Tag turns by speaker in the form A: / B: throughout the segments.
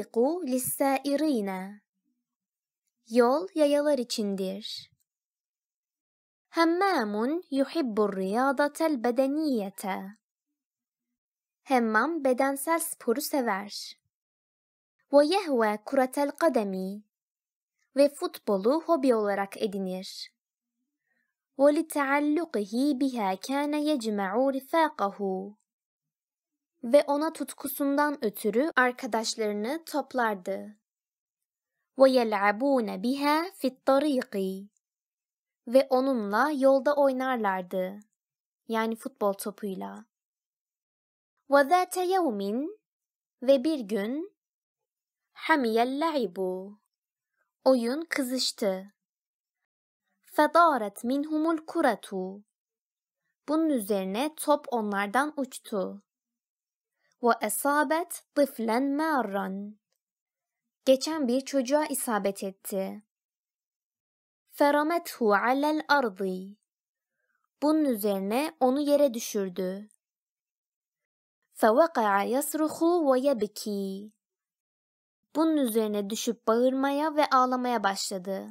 A: الطريق للسائرين yol yayalar içindir. Hemmamun yuhibbu riyadatel bedeniyete. Hemmam bedensel sporu sever. Ve yehve kuratel kademi. Ve futbolu hobi olarak edinir. ولتعلقه بها كان يجمع رفاقه ve ona tutkusundan ötürü arkadaşlarını toplardı. وَيَلْعَبُونَ بِهَا فِي الطَّرِيقِ Ve onunla yolda oynarlardı. Yani futbol topuyla. وَذَاتَ يَوْمٍ Ve bir gün حَمِيَ اللَّعِبُ Oyun kızıştı. فَدَارَتْ مِنْهُمُ الْكُرَةُ Bunun üzerine top onlardan uçtu. وَاَصَابَتْ طِفْلًا مَارًا Geçen bir çocuğa isabet etti. فَرَمَتْهُ عَلَى الْأَرْضِ Bunun üzerine onu yere düşürdü. فَوَقَعَ يَصْرُخُ وَيَبْكِي Bunun üzerine düşüp bağırmaya ve ağlamaya başladı.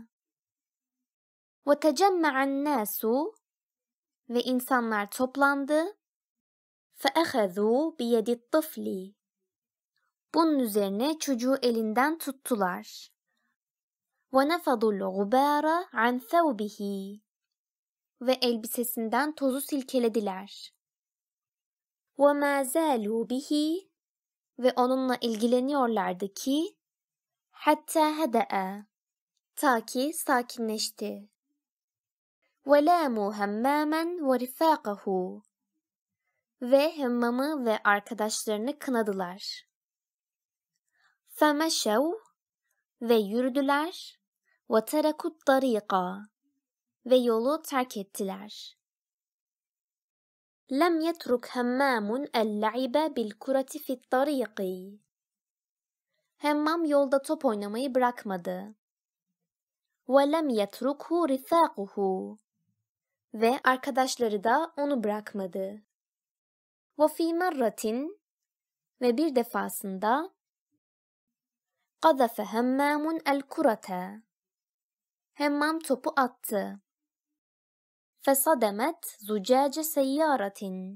A: وَتَجَمَّعَ النَّاسُ Ve insanlar toplandı فَأَخَذُوا بِيَدِ الطَّفْلِ Bunun üzerine çocuğu elinden tuttular. وَنَفَضُوا الْغُبَارَ عَنْ ثَوْبِهِ Ve elbisesinden tozu silkelediler. وَمَا زَالُوا بِهِ Ve onunla ilgileniyorlardı ki hatta هَدَأَ Ta ki sakinleşti. وَلَامُوا هَمَّامًا وَرِفَاقَهُ ve Hemmam'ı ve arkadaşlarını kınadılar. Femeşev ve yürüdüler ve terekut darika ve yolu terk ettiler. Lem yetruk hemmamun el-la'ibe bil-kurati fit-tariqi. Hemmam yolda top oynamayı bırakmadı. Ve lem yetrukhu rifâquhu. Ve arkadaşları da onu bırakmadı. وَفِي مَرَّةٍ ve bir defasında قَذَفَ هَمَّامٌ الْكُرَةَ Hemmam topu attı. فَصَدَمَتْ زُجَاجَ سَيَّارَةٍ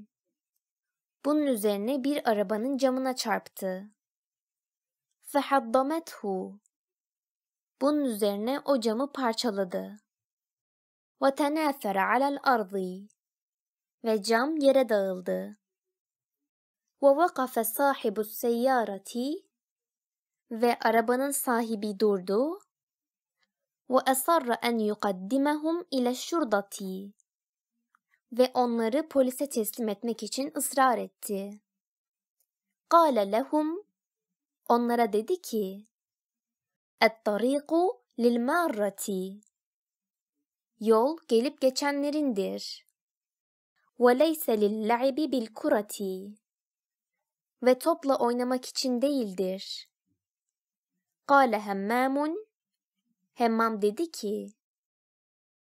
A: Bunun üzerine bir arabanın camına çarptı. فَحَضَّمَتْهُ Bunun üzerine o camı parçaladı. وتناثر على الأرض، Ve cam yere dağıldı. وَوَقَفَ صَاحِبُ السَّيَّارَةِ Ve arabanın sahibi durdu. وَأَصَرَّ أَنْ يُقَدِّمَهُمْ اِلَى الشُّرْضَةِ Ve onları polise teslim etmek için ısrar etti. قال لهم Onlara dedi ki, اَتْطَرِيقُ لِلْمَارَّةِ Yol gelip geçenlerindir. وَلَيْسَ لِلَّعِبِ بِالْكُرَةِ ve topla oynamak için değildir. Kale hemmamun Hemmam dedi ki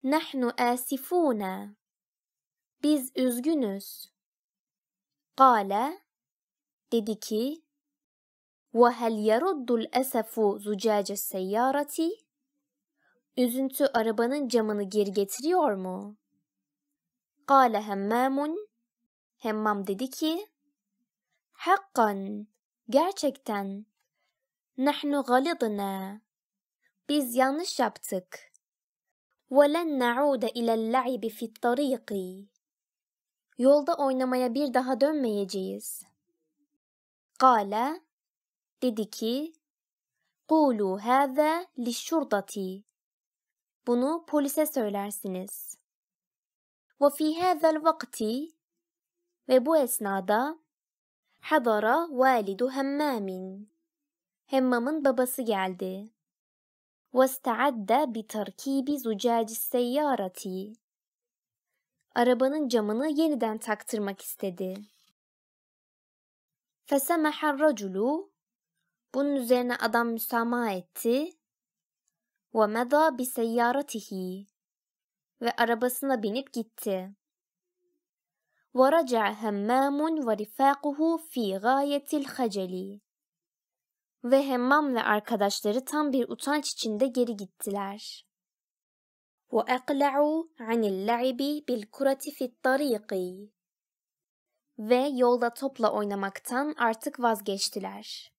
A: Nahnu asifuna Biz üzgünüz. Kale dedi ki وهل يرد الأسف زجاج السيارة؟ Üzüntü arabanın camını geri getiriyor mu? قال همام Hemmam dedi ki حقا gerçekten. نحن غلطنا Biz yanlış yaptık. وَلَنْ نَعُودَ اِلَى اللَّعِبِ فِي الطَّرِيقِ Yolda oynamaya bir daha dönmeyeceğiz. قَالَ Dedi ki قُولُوا هَذَا للشرطة Bunu polise söylersiniz. وَفِي هَذَا الْوَقْتِ Ve bu esnada Hadara validu hemmamin. Hemmam'ın babası geldi. Vesta'adda bi tarkibi zucaci seyyarati. Arabanın camını yeniden taktırmak istedi. Fesemehar raculu. Bunun üzerine adam müsamaha etti. Ve meda bi seyyaratihi. Ve arabasına binip gitti. ورجع همام ورفاقه في غاية الخجل. Ve Hemmam ve arkadaşları tam bir utanç içinde geri gittiler. وَاَقْلَعُوا عَنِ اللَّعِبِ بِالْكُرَةِ فِي الطَّرِيقِ Ve yolda topla oynamaktan artık vazgeçtiler.